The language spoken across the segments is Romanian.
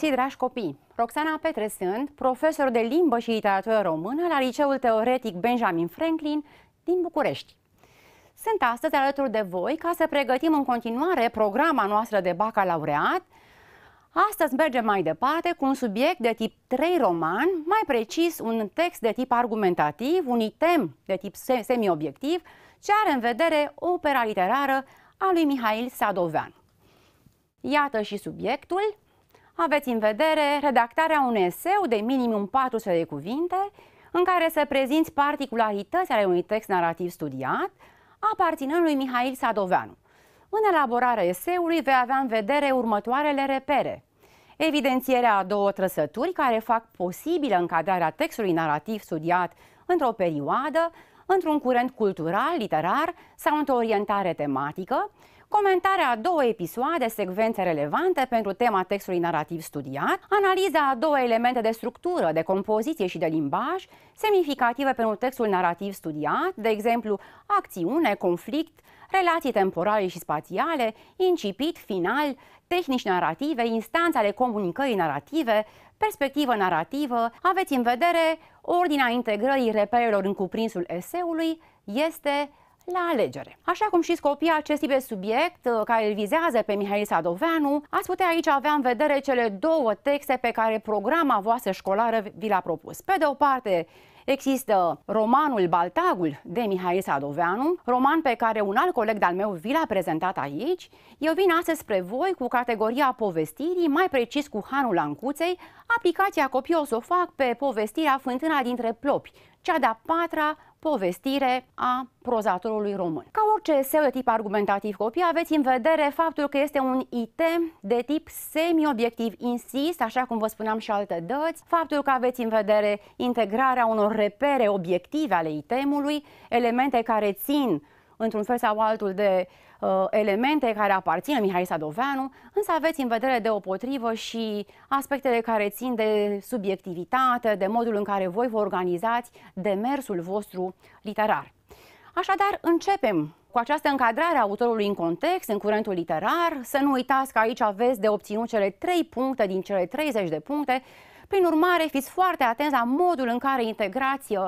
găsit, dragi copii! Roxana Petre sunt, profesor de limbă și literatură română la Liceul Teoretic Benjamin Franklin din București. Sunt astăzi alături de voi ca să pregătim în continuare programa noastră de bacalaureat. Astăzi mergem mai departe cu un subiect de tip 3 roman, mai precis un text de tip argumentativ, un item de tip semi-obiectiv, ce are în vedere opera literară a lui Mihail Sadovean. Iată și subiectul, aveți în vedere redactarea unui eseu de minimum 400 de cuvinte, în care să prezinți particularități ale unui text narrativ studiat, aparținând lui Mihail Sadoveanu. În elaborarea eseului vei avea în vedere următoarele repere. Evidențierea a două trăsături care fac posibilă încadrarea textului narrativ studiat într-o perioadă, într-un curent cultural, literar sau într-o orientare tematică, comentarea a două episoade, secvențe relevante pentru tema textului narrativ studiat, analiza a două elemente de structură, de compoziție și de limbaj, semnificative pentru textul narrativ studiat, de exemplu, acțiune, conflict, relații temporale și spațiale, incipit, final, tehnici narrative, instanțe ale comunicării narrative, perspectivă narrativă, aveți în vedere ordinea integrării reperelor în cuprinsul eseului, este la alegere. Așa cum știți copii, acest tip de subiect uh, care îl vizează pe Mihail Sadoveanu, ați putea aici avea în vedere cele două texte pe care programa voastră școlară vi l-a propus. Pe de o parte, Există romanul Baltagul de Mihail Sadoveanu, roman pe care un alt coleg de-al meu vi l-a prezentat aici. Eu vin astăzi spre voi cu categoria povestirii, mai precis cu Hanul Ancuței. Aplicația copii o să o fac pe povestirea Fântâna dintre plopi, cea de-a patra povestire a prozatorului român. Ca orice eseu de tip argumentativ copii, aveți în vedere faptul că este un item de tip semi-obiectiv, insist, așa cum vă spuneam și alte dăți, faptul că aveți în vedere integrarea unor repere obiective ale itemului, elemente care țin într-un fel sau altul de uh, elemente care aparțin Mihai Sadoveanu, însă aveți în vedere deopotrivă și aspectele care țin de subiectivitate, de modul în care voi vă organizați demersul vostru literar. Așadar, începem cu această încadrare a autorului în context, în curentul literar. Să nu uitați că aici aveți de obținut cele 3 puncte din cele 30 de puncte prin urmare, fiți foarte atenți la modul în care integrați uh,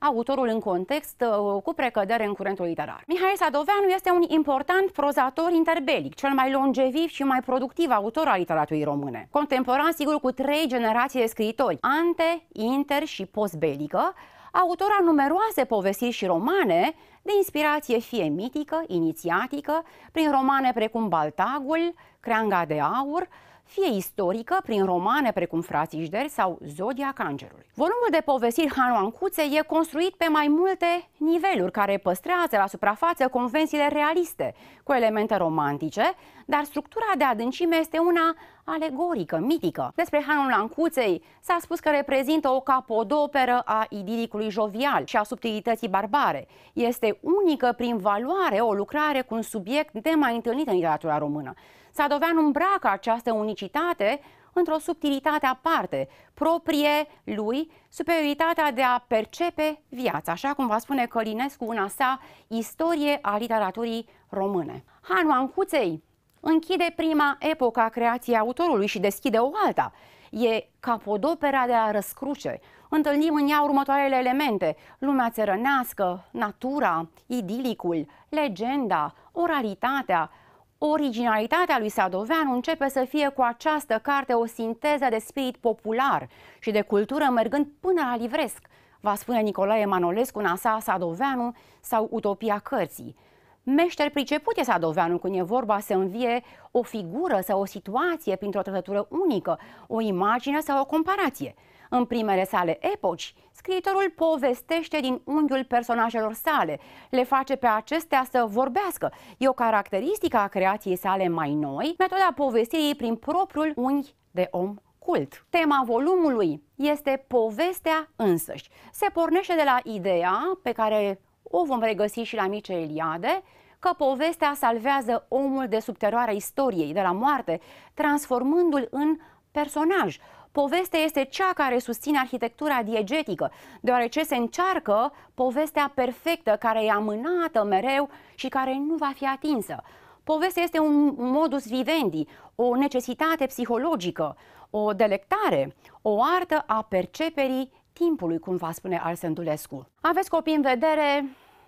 autorul în context uh, cu precădere în curentul literar. Mihai Sadoveanu este un important prozator interbelic, cel mai longeviv și mai productiv autor al literaturii române. Contemporan, sigur, cu trei generații de scriitori, ante, inter și postbelică, autor a numeroase povestiri și romane de inspirație fie mitică, inițiatică, prin romane precum Baltagul, Creanga de Aur, fie istorică, prin romane precum Frații sau Zodia Cancerului. Volumul de povestiri Hanuancuțe e construit pe mai multe niveluri, care păstrează la suprafață convențiile realiste, cu elemente romantice, dar structura de adâncime este una alegorică, mitică. Despre Hanul Ancuței s-a spus că reprezintă o capodoperă a idilicului jovial și a subtilității barbare. Este unică prin valoare o lucrare cu un subiect mai întâlnit în literatura română. Sadovean îmbracă această unicitate într-o subtilitate aparte, proprie lui, superioritatea de a percepe viața, așa cum va spune Călinescu una sa, istorie a literaturii române. Hanu Ancuței închide prima epocă a creației autorului și deschide o alta. E capodopera de a răscruce. Întâlnim în ea următoarele elemente. Lumea țărănească, natura, idilicul, legenda, oralitatea, Originalitatea lui Sadoveanu începe să fie cu această carte o sinteză de spirit popular și de cultură mergând până la livresc, va spune Nicolae Manolescu în Asa Sadoveanu sau Utopia cărții. Meșter priceput e Sadoveanu când e vorba să învie o figură sau o situație printr-o trătătură unică, o imagine sau o comparație – în primele sale epoci, scriitorul povestește din unghiul personajelor sale, le face pe acestea să vorbească. E o caracteristică a creației sale mai noi, metoda povestirii prin propriul unghi de om cult. Tema volumului este povestea însăși. Se pornește de la ideea pe care o vom regăsi și la mice Eliade, că povestea salvează omul de subteroarea istoriei, de la moarte, transformându-l în personaj, Povestea este cea care susține arhitectura diegetică, deoarece se încearcă povestea perfectă care e amânată mereu și care nu va fi atinsă. Povestea este un modus vivendi, o necesitate psihologică, o delectare, o artă a perceperii timpului, cum va spune Arsendulescu. Aveți copii în vedere,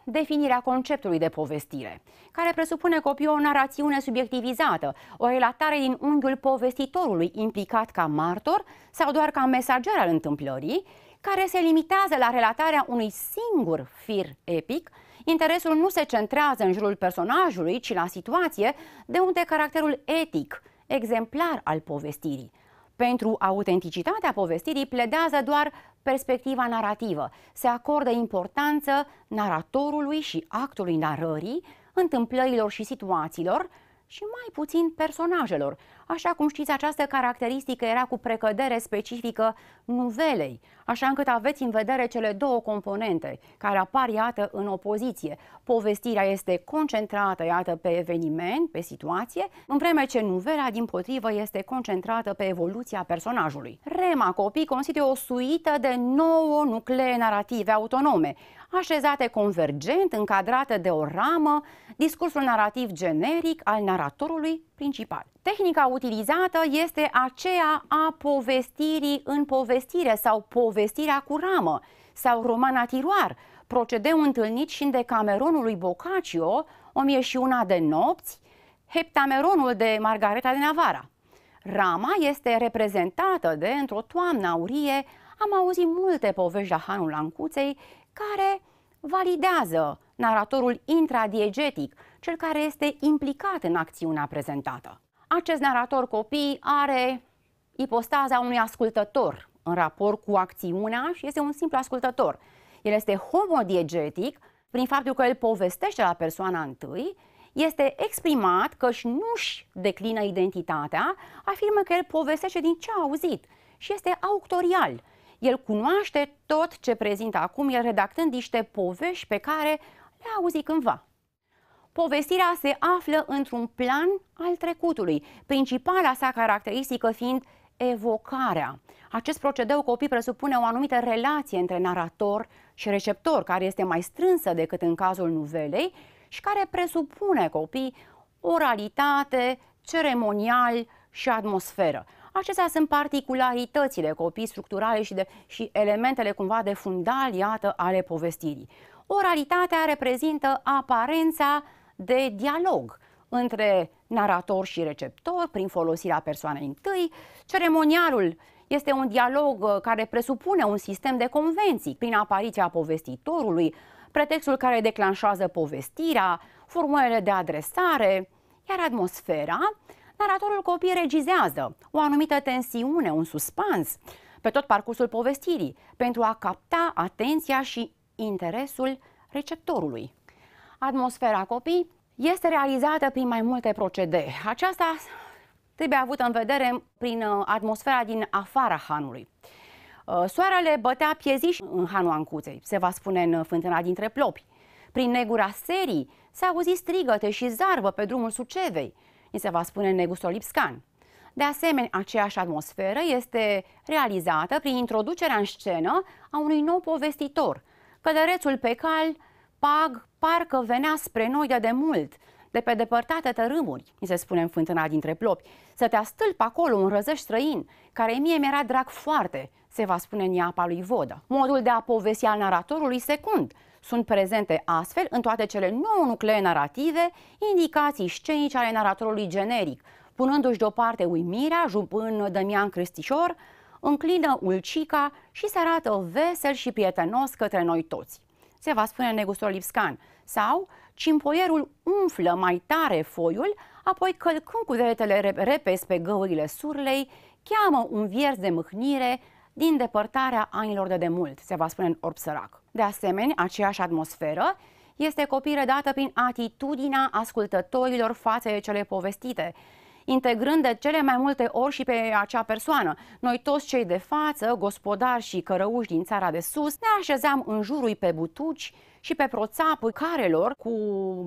definirea conceptului de povestire, care presupune copii o narațiune subiectivizată, o relatare din unghiul povestitorului implicat ca martor sau doar ca mesager al întâmplării, care se limitează la relatarea unui singur fir epic, interesul nu se centrează în jurul personajului, ci la situație, de unde caracterul etic, exemplar al povestirii, pentru autenticitatea povestirii pledează doar perspectiva narrativă. Se acordă importanță naratorului și actului narării, întâmplărilor și situațiilor și mai puțin personajelor, Așa cum știți, această caracteristică era cu precădere specifică nuvelei, așa încât aveți în vedere cele două componente care apar, iată, în opoziție. Povestirea este concentrată, iată, pe eveniment, pe situație, în vreme ce nuvela, din potrivă, este concentrată pe evoluția personajului. Rema Copii constituie o suită de nouă nuclee narrative autonome, așezate convergent, încadrate de o ramă, discursul narrativ generic al naratorului principal. Tehnica utilizată este aceea a povestirii în povestire sau povestirea cu ramă sau romana tiroar, procedeu întâlnit și în Decameronul lui Boccaccio, O mie și una de nopți, Heptameronul de Margareta de Navara. Rama este reprezentată de într-o toamnă aurie, am auzit multe povești la Hanul Lancuței care validează naratorul intradiegetic, cel care este implicat în acțiunea prezentată. Acest narator copii are ipostaza unui ascultător în raport cu acțiunea și este un simplu ascultător. El este homodiegetic prin faptul că el povestește la persoana întâi, este exprimat că și nu-și declină identitatea, afirmă că el povestește din ce a auzit și este autorial. El cunoaște tot ce prezintă acum, el redactând niște povești pe care le-a auzit cândva. Povestirea se află într-un plan al trecutului, principala sa caracteristică fiind evocarea. Acest procedeu copii presupune o anumită relație între narator și receptor, care este mai strânsă decât în cazul nuvelei și care presupune copii oralitate, ceremonial și atmosferă. Acestea sunt particularitățile copii structurale și, de, și elementele cumva de fundal, iată, ale povestirii. Oralitatea reprezintă aparența de dialog între narator și receptor prin folosirea persoanei întâi. ceremonialul este un dialog uh, care presupune un sistem de convenții prin apariția povestitorului, pretextul care declanșează povestirea, formulele de adresare, iar atmosfera, naratorul copii regizează o anumită tensiune, un suspans pe tot parcursul povestirii pentru a capta atenția și interesul receptorului. Atmosfera copii este realizată prin mai multe procedee. Aceasta trebuie avută în vedere prin uh, atmosfera din afara hanului. Uh, soarele bătea pieziș în hanul ancuței, se va spune în uh, fântâna dintre plopi. Prin negura serii se auzi strigăte și zarvă pe drumul Sucevei, ni se va spune în negustul lipscan. De asemenea, aceeași atmosferă este realizată prin introducerea în scenă a unui nou povestitor, călărețul pe cal pag parcă venea spre noi de demult, de pe depărtate tărâmuri, mi se spune în fântâna dintre plopi, să te astâlp acolo un răzăș străin, care mie mi-era drag foarte, se va spune în iapa lui Vodă. Modul de a povesti al naratorului secund. Sunt prezente astfel în toate cele nouă nuclee narrative indicații scenice ale naratorului generic, punându-și deoparte uimirea, jupând Dămian Cristișor, înclină ulcica și se arată vesel și prietenos către noi toți se va spune lipscan. Sau cimpoierul umflă mai tare foiul, apoi călcând cu deretele repes pe găurile surlei, cheamă un vierz de mâhnire din depărtarea anilor de demult, se va spune în orb sărac. De asemenea, aceeași atmosferă este copii dată prin atitudinea ascultătorilor față de cele povestite, integrând de cele mai multe ori și pe acea persoană. Noi toți cei de față, gospodari și cărăuși din țara de sus, ne așezeam în jurul pe butuci, și pe proțapul carelor cu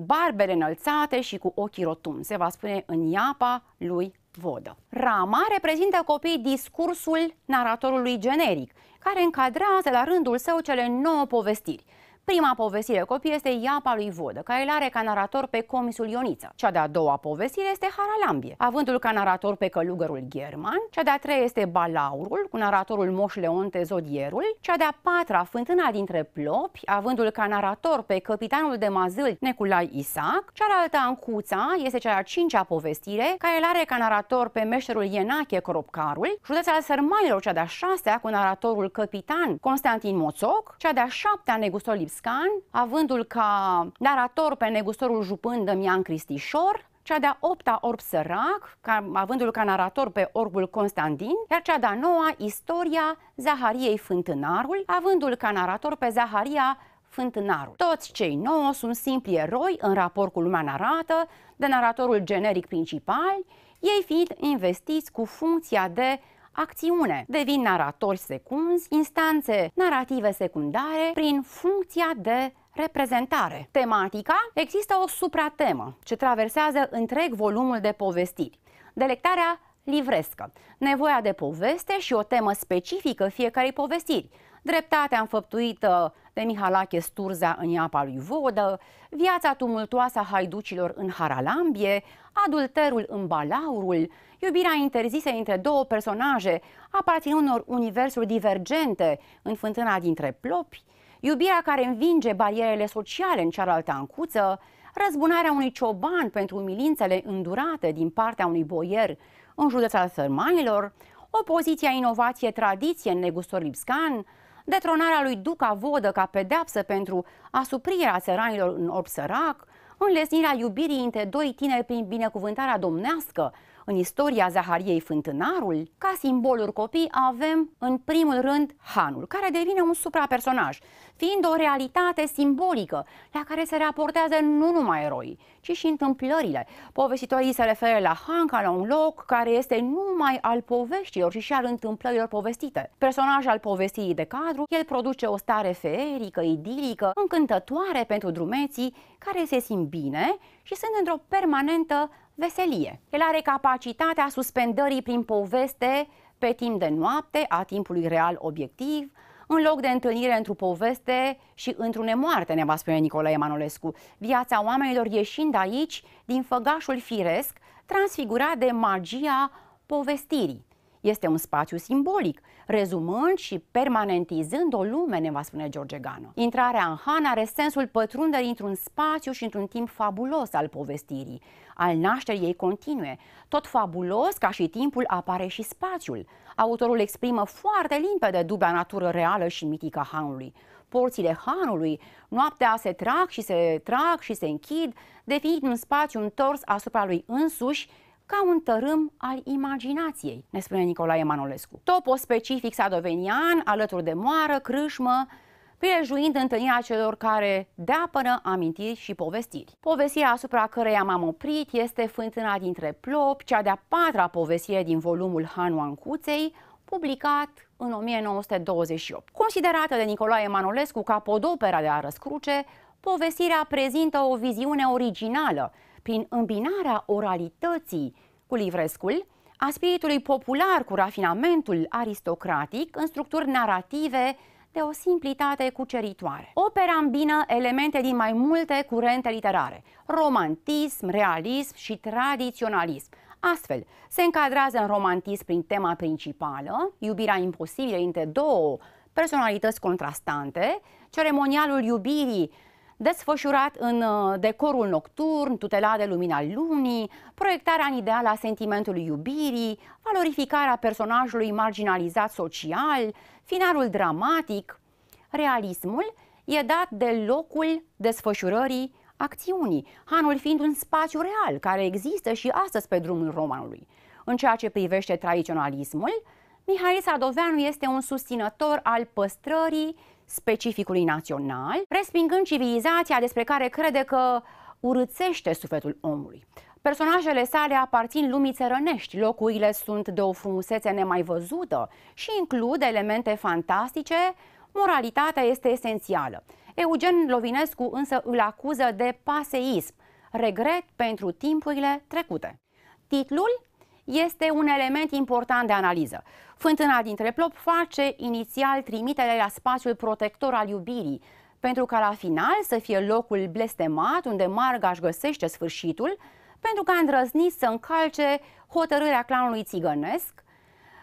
barbele înălțate și cu ochii rotum. Se va spune în iapa lui Vodă. Rama reprezintă copiii discursul naratorului generic, care încadrează la rândul său cele nouă povestiri – Prima povestire copii este Iapa lui Vodă, care îl are ca narator pe comisul Ioniță. Cea de-a doua povestire este Haralambie, avândul ca narator pe călugărul German. Cea de-a treia este Balaurul, cu naratorul Moș Leonte Zodierul. Cea de-a patra, Fântâna dintre plopi, avândul ca narator pe capitanul de mazâl Neculai Isaac. Cealaltă, Ancuța, este cea de-a cincea povestire, care îl are ca narator pe meșterul Ienache Coropcarul, Județul al sărmanilor, cea de-a șasea, cu naratorul capitan Constantin Moțoc, cea de-a șaptea, Negustor Lips Mărescan, avându-l ca narator pe negustorul jupând Damian Cristișor, cea de-a opta orb sărac, ca, avându-l ca narator pe orbul Constantin, iar cea de-a noua, istoria Zahariei Fântânarul, avându-l ca narator pe Zaharia Fântânarul. Toți cei nouă sunt simpli eroi în raport cu lumea narată, de naratorul generic principal, ei fiind investiți cu funcția de acțiune. Devin naratori secunzi, instanțe narrative secundare prin funcția de reprezentare. Tematica? Există o supratemă ce traversează întreg volumul de povestiri. Delectarea livrescă, nevoia de poveste și o temă specifică fiecarei povestiri, dreptatea înfăptuită de Mihalache Sturza în iapa lui Vodă, viața tumultoasă a haiducilor în Haralambie, adulterul în Balaurul, iubirea interzisă între două personaje, aparținând unor universuri divergente în fântâna dintre plopi, iubirea care învinge barierele sociale în cealaltă ancuță, răzbunarea unui cioban pentru umilințele îndurate din partea unui boier în județul sărmanilor, opoziția inovație-tradiție în negustor lipscan, detronarea lui Duca Vodă ca pedeapsă pentru asuprirea țăranilor în orb sărac, înlesnirea iubirii între doi tineri prin binecuvântarea domnească, în istoria Zahariei Fântânarul, ca simboluri copii, avem în primul rând Hanul, care devine un suprapersonaj, fiind o realitate simbolică la care se raportează nu numai eroi, ci și întâmplările. Povestitorii se referă la Han ca la un loc care este numai al poveștilor, ci și al întâmplărilor povestite. Personaj al povestirii de cadru, el produce o stare feerică, idilică, încântătoare pentru drumeții, care se simt bine și sunt într-o permanentă veselie. El are capacitatea suspendării prin poveste pe timp de noapte a timpului real obiectiv, în loc de întâlnire într-o poveste și într o nemoarte, ne va spune Nicolae Manolescu. Viața oamenilor ieșind aici din făgașul firesc, transfigurat de magia povestirii. Este un spațiu simbolic, rezumând și permanentizând o lume, ne va spune George Gano. Intrarea în Han are sensul pătrunderii într-un spațiu și într-un timp fabulos al povestirii, al nașterii ei continue. Tot fabulos, ca și timpul, apare și spațiul. Autorul exprimă foarte limpede dubla natură reală și mitică Hanului porțile hanului, noaptea se trag și se trag și se închid, definit un spațiu întors asupra lui însuși ca un tărâm al imaginației, ne spune Nicolae Manolescu. Topo specific sadovenian, alături de moară, crâșmă, prilejuind întâlnirea celor care până amintiri și povestiri. Povestirea asupra căreia m-am oprit este Fântâna dintre plopi, cea de-a patra povestire din volumul Hanuan Cuței, publicat în 1928. Considerată de Nicolae Manolescu ca podopera de a răscruce, povestirea prezintă o viziune originală prin îmbinarea oralității cu livrescul, a spiritului popular cu rafinamentul aristocratic în structuri narrative de o simplitate cuceritoare. Opera îmbină elemente din mai multe curente literare, romantism, realism și tradiționalism. Astfel, se încadrează în romantism prin tema principală, iubirea imposibilă între două personalități contrastante, ceremonialul iubirii desfășurat în uh, decorul nocturn, tutelat de lumina lunii, proiectarea în ideal a sentimentului iubirii, valorificarea personajului marginalizat social, finalul dramatic. Realismul e dat de locul desfășurării acțiunii, Hanul fiind un spațiu real care există și astăzi pe drumul romanului. În ceea ce privește tradiționalismul, Mihail Sadoveanu este un susținător al păstrării specificului național, respingând civilizația despre care crede că urâțește sufletul omului. Personajele sale aparțin lumii țărănești, locurile sunt de o frumusețe nemai văzută și includ elemente fantastice, moralitatea este esențială. Eugen Lovinescu însă îl acuză de paseism, regret pentru timpurile trecute. Titlul este un element important de analiză. Fântâna dintre plop face inițial trimitere la spațiul protector al iubirii, pentru ca la final să fie locul blestemat unde Marga își găsește sfârșitul, pentru că a îndrăznit să încalce hotărârea clanului țigănesc,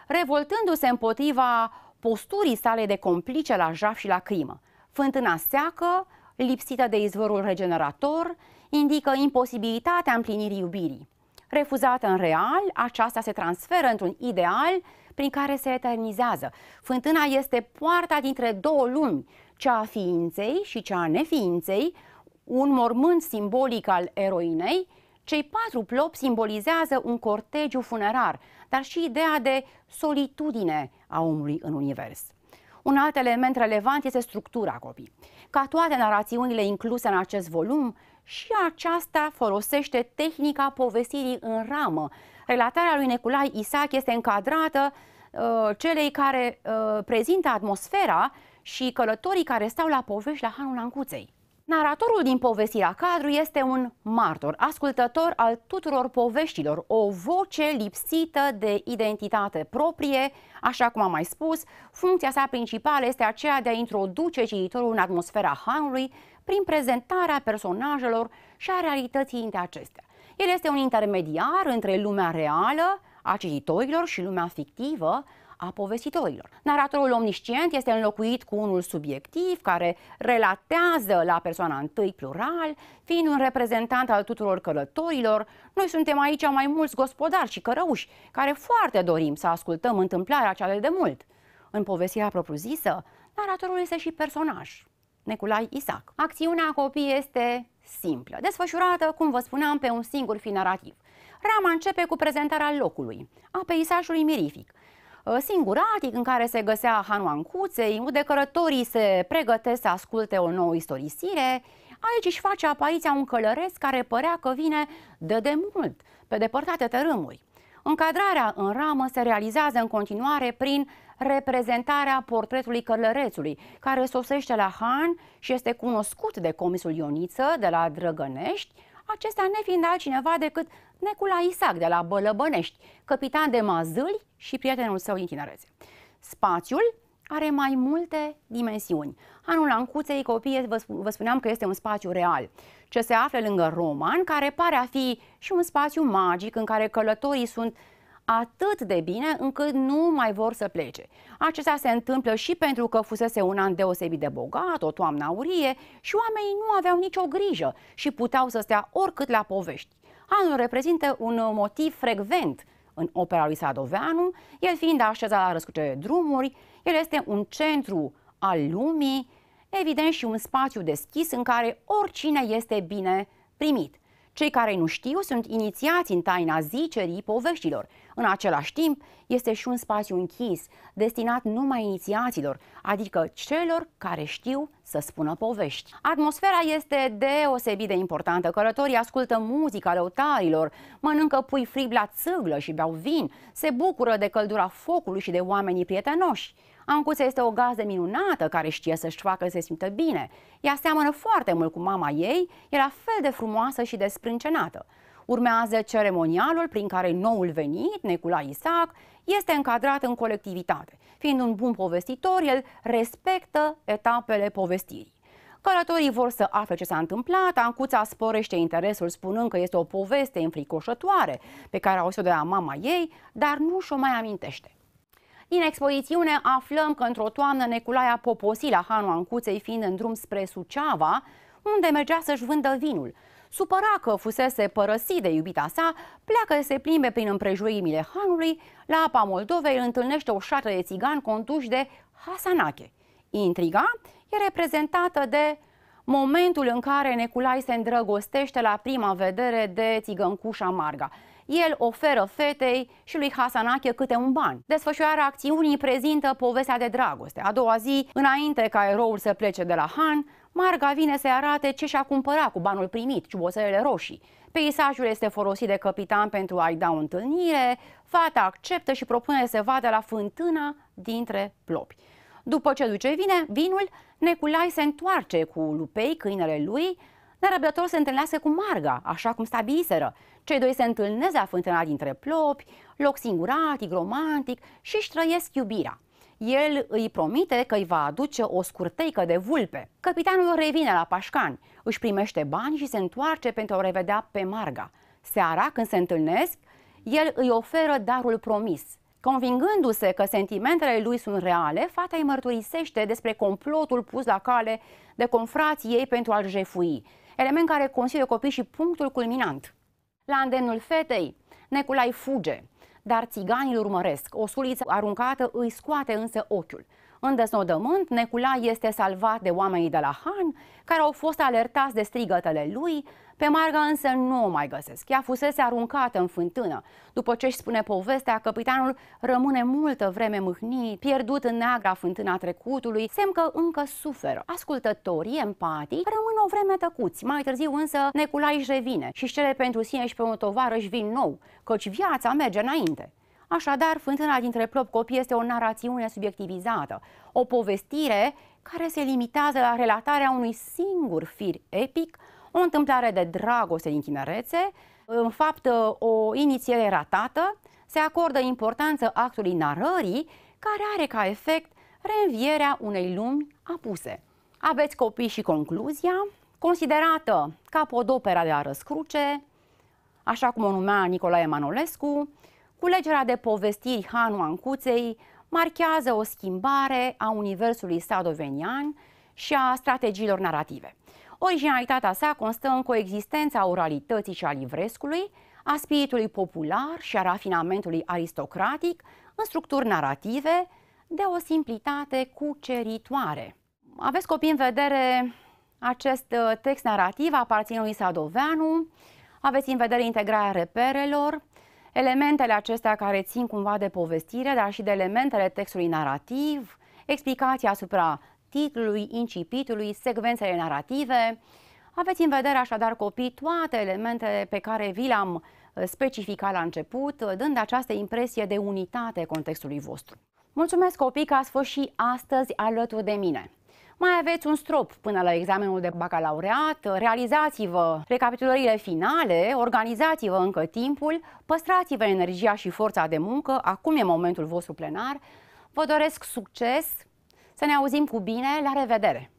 revoltându-se împotriva posturii sale de complice la jaf și la crimă. Fântâna seacă, lipsită de izvorul regenerator, indică imposibilitatea împlinirii iubirii refuzată în real, aceasta se transferă într-un ideal prin care se eternizează. Fântâna este poarta dintre două lumi, cea a ființei și cea a neființei, un mormânt simbolic al eroinei, cei patru plopi simbolizează un cortegiu funerar, dar și ideea de solitudine a omului în univers. Un alt element relevant este structura copii. Ca toate narațiunile incluse în acest volum, și aceasta folosește tehnica povestirii în ramă. Relatarea lui Neculai Isaac este încadrată uh, celei care uh, prezintă atmosfera și călătorii care stau la povești la Hanul Ancuței. Naratorul din povestirea cadru este un martor, ascultător al tuturor poveștilor, o voce lipsită de identitate proprie, așa cum am mai spus, funcția sa principală este aceea de a introduce cititorul în atmosfera hanului, prin prezentarea personajelor și a realității între acestea. El este un intermediar între lumea reală a cititorilor și lumea fictivă a povestitorilor. Naratorul omniscient este înlocuit cu unul subiectiv care relatează la persoana întâi plural, fiind un reprezentant al tuturor călătorilor. Noi suntem aici mai mulți gospodari și cărăuși care foarte dorim să ascultăm întâmplarea cea de mult. În povestirea propriu-zisă, naratorul este și personaj. Neculai Isaac. Acțiunea copii este simplă, desfășurată, cum vă spuneam, pe un singur fi narrativ. Rama începe cu prezentarea locului, a peisajului mirific, ă, singuratic în care se găsea Hanuan Cuței, unde cărătorii se pregătesc să asculte o nouă istorisire, aici își face apariția un călăresc care părea că vine de demult, pe depărtate tărâmuri. Încadrarea în ramă se realizează în continuare prin reprezentarea portretului călărețului, care sosește la Han și este cunoscut de comisul Ioniță de la Drăgănești, acesta nefiind altcineva decât Necula Isac de la Bălăbănești, capitan de mazăli și prietenul său din tinerețe. Spațiul are mai multe dimensiuni. Anul Ancuței, copiii, vă, sp- vă spuneam că este un spațiu real, ce se află lângă Roman, care pare a fi și un spațiu magic în care călătorii sunt atât de bine încât nu mai vor să plece. Acestea se întâmplă și pentru că fusese un an deosebit de bogat, o toamnă aurie și oamenii nu aveau nicio grijă și puteau să stea oricât la povești. Anul reprezintă un motiv frecvent în opera lui Sadoveanu, el fiind așezat la răscute drumuri, el este un centru al lumii, evident și un spațiu deschis în care oricine este bine primit. Cei care nu știu sunt inițiați în taina zicerii poveștilor. În același timp, este și un spațiu închis, destinat numai inițiaților, adică celor care știu să spună povești. Atmosfera este deosebit de importantă. Călătorii ascultă muzica lăutarilor, mănâncă pui frib la țâglă și beau vin, se bucură de căldura focului și de oamenii prietenoși. Ancuța este o gazdă minunată care știe să-și facă să se simtă bine. Ea seamănă foarte mult cu mama ei, e la fel de frumoasă și de sprâncenată. Urmează ceremonialul prin care noul venit, Necula Isaac, este încadrat în colectivitate. Fiind un bun povestitor, el respectă etapele povestirii. Călătorii vor să afle ce s-a întâmplat, Ancuța sporește interesul spunând că este o poveste înfricoșătoare pe care a auzit-o de la mama ei, dar nu și-o mai amintește. Din expozițiune aflăm că într-o toamnă Neculaia poposi la Hanu Ancuței fiind în drum spre Suceava, unde mergea să-și vândă vinul. Supăra că fusese părăsit de iubita sa, pleacă să se plimbe prin împrejurimile Hanului, la apa Moldovei întâlnește o șatră de țigani conduși de Hasanache. Intriga e reprezentată de momentul în care Neculai se îndrăgostește la prima vedere de țigăncușa Marga – el oferă fetei și lui Hasanache câte un ban. Desfășoarea acțiunii prezintă povestea de dragoste. A doua zi, înainte ca eroul să plece de la Han, Marga vine să-i arate ce și-a cumpărat cu banul primit, ciuboțelele roșii. Peisajul este folosit de capitan pentru a-i da o întâlnire, fata acceptă și propune să se vadă la fântâna dintre plopi. După ce duce vine, vinul, Neculai se întoarce cu Lupei, câinele lui, nerăbdător să întâlnească cu Marga, așa cum stabiliseră, cei doi se întâlnesc fântâna dintre plopi, loc singuratic, romantic și își trăiesc iubirea. El îi promite că îi va aduce o scurteică de vulpe. Capitanul revine la Pașcani, își primește bani și se întoarce pentru a o revedea pe Marga. Seara, când se întâlnesc, el îi oferă darul promis. Convingându-se că sentimentele lui sunt reale, fata îi mărturisește despre complotul pus la cale de confrații ei pentru a-l jefui, element care consideră copii și punctul culminant. La îndemnul fetei, Neculai fuge, dar țiganii îl urmăresc. O suliță aruncată îi scoate însă ochiul. În desnodământ, Necula este salvat de oamenii de la Han, care au fost alertați de strigătele lui, pe Marga însă nu o mai găsesc. Ea fusese aruncată în fântână. După ce își spune povestea, capitanul rămâne multă vreme mâhnit, pierdut în neagra fântâna trecutului, semn că încă suferă. Ascultătorii, empatii, rămân o vreme tăcuți. Mai târziu însă Neculai își revine și își cere pentru sine și pentru tovarăși vin nou, căci viața merge înainte. Așadar, Fântâna dintre plop copii este o narațiune subiectivizată, o povestire care se limitează la relatarea unui singur fir epic, o întâmplare de dragoste din tinerețe, în fapt o inițiere ratată, se acordă importanță actului narării, care are ca efect reînvierea unei lumi apuse. Aveți copii și concluzia, considerată ca podopera de a răscruce, așa cum o numea Nicolae Manolescu, Culegerea de povestiri Hanu Ancuței marchează o schimbare a universului sadovenian și a strategiilor narrative. Originalitatea sa constă în coexistența oralității și a livrescului, a spiritului popular și a rafinamentului aristocratic în structuri narrative de o simplitate cuceritoare. Aveți copii în vedere acest uh, text narrativ aparținând lui Sadoveanu, aveți în vedere integrarea reperelor, Elementele acestea care țin cumva de povestire, dar și de elementele textului narrativ, explicația asupra titlului, incipitului, secvențele narrative. Aveți în vedere așadar copii toate elementele pe care vi le-am uh, specificat la început, uh, dând această impresie de unitate contextului vostru. Mulțumesc copii că ați fost și astăzi alături de mine! mai aveți un strop până la examenul de bacalaureat, realizați-vă recapitulările finale, organizați-vă încă timpul, păstrați-vă energia și forța de muncă, acum e momentul vostru plenar. Vă doresc succes, să ne auzim cu bine, la revedere!